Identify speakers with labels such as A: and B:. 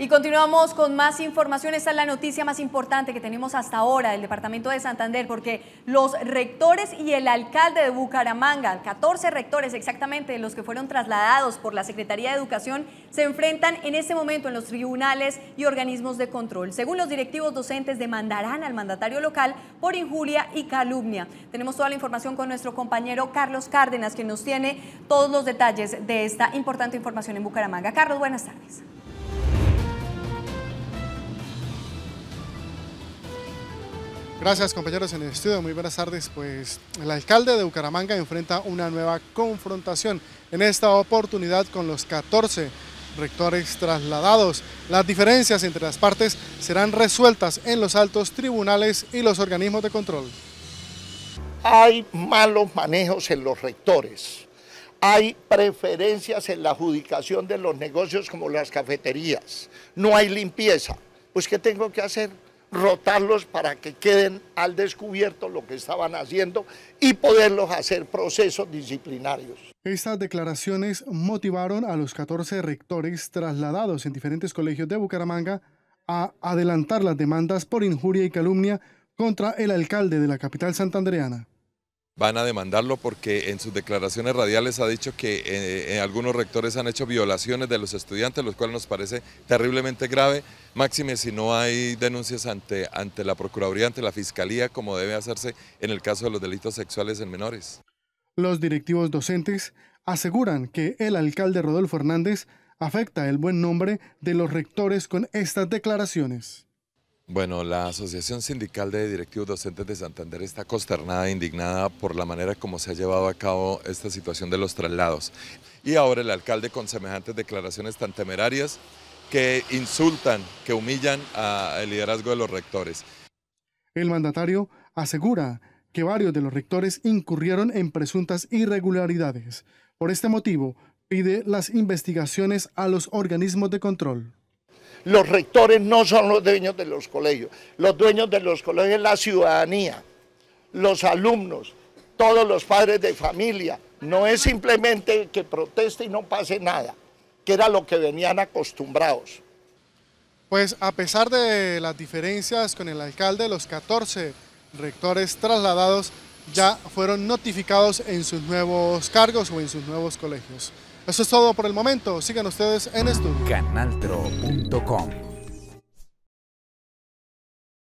A: Y continuamos con más información. Esta es la noticia más importante que tenemos hasta ahora del Departamento de Santander, porque los rectores y el alcalde de Bucaramanga, 14 rectores exactamente de los que fueron trasladados por la Secretaría de Educación, se enfrentan en este momento en los tribunales y organismos de control. Según los directivos docentes, demandarán al mandatario local por injuria y calumnia. Tenemos toda la información con nuestro compañero Carlos Cárdenas, quien nos tiene todos los detalles de esta importante información en Bucaramanga. Carlos, buenas tardes.
B: Gracias compañeros en el estudio, muy buenas tardes. Pues el alcalde de Bucaramanga enfrenta una nueva confrontación, en esta oportunidad con los 14 rectores trasladados. Las diferencias entre las partes serán resueltas en los altos tribunales y los organismos de control. Hay malos manejos en los rectores,
C: hay preferencias en la adjudicación de los negocios como las cafeterías, no hay limpieza. Pues ¿qué tengo que hacer? rotarlos para que queden al descubierto lo que estaban haciendo y poderlos hacer procesos disciplinarios.
B: Estas declaraciones motivaron a los 14 rectores trasladados en diferentes colegios de Bucaramanga a adelantar las demandas por injuria y calumnia contra el alcalde de la capital santandereana
D: van a demandarlo porque en sus declaraciones radiales ha dicho que eh, eh, algunos rectores han hecho violaciones de los estudiantes, lo cual nos parece terriblemente grave, máxime si no hay denuncias ante la Procuraduría, ante la Fiscalía, como debe hacerse en el caso de los delitos sexuales en menores.
B: Los directivos docentes aseguran que el alcalde Rodolfo Hernández afecta el buen nombre de los rectores con estas declaraciones.
D: Bueno, la Asociación Sindical de Directivos Docentes de Santander está consternada e indignada por la manera como se ha llevado a cabo esta situación de los traslados. Y ahora el alcalde con semejantes declaraciones tan temerarias que insultan, que humillan al liderazgo de los rectores.
B: El mandatario asegura que varios de los rectores incurrieron en presuntas irregularidades. Por este motivo, pide las investigaciones a los organismos de control.
C: Los rectores no son los dueños de los colegios. Los dueños de los colegios es la ciudadanía, los alumnos, todos los padres de familia. No es simplemente que proteste y no pase nada, que era lo que venían acostumbrados.
B: Pues a pesar de las diferencias con el alcalde, los 14 rectores trasladados ya fueron notificados en sus nuevos cargos o en sus nuevos colegios. Eso es todo por el momento. Sigan ustedes en estudio.
D: Canaltro.com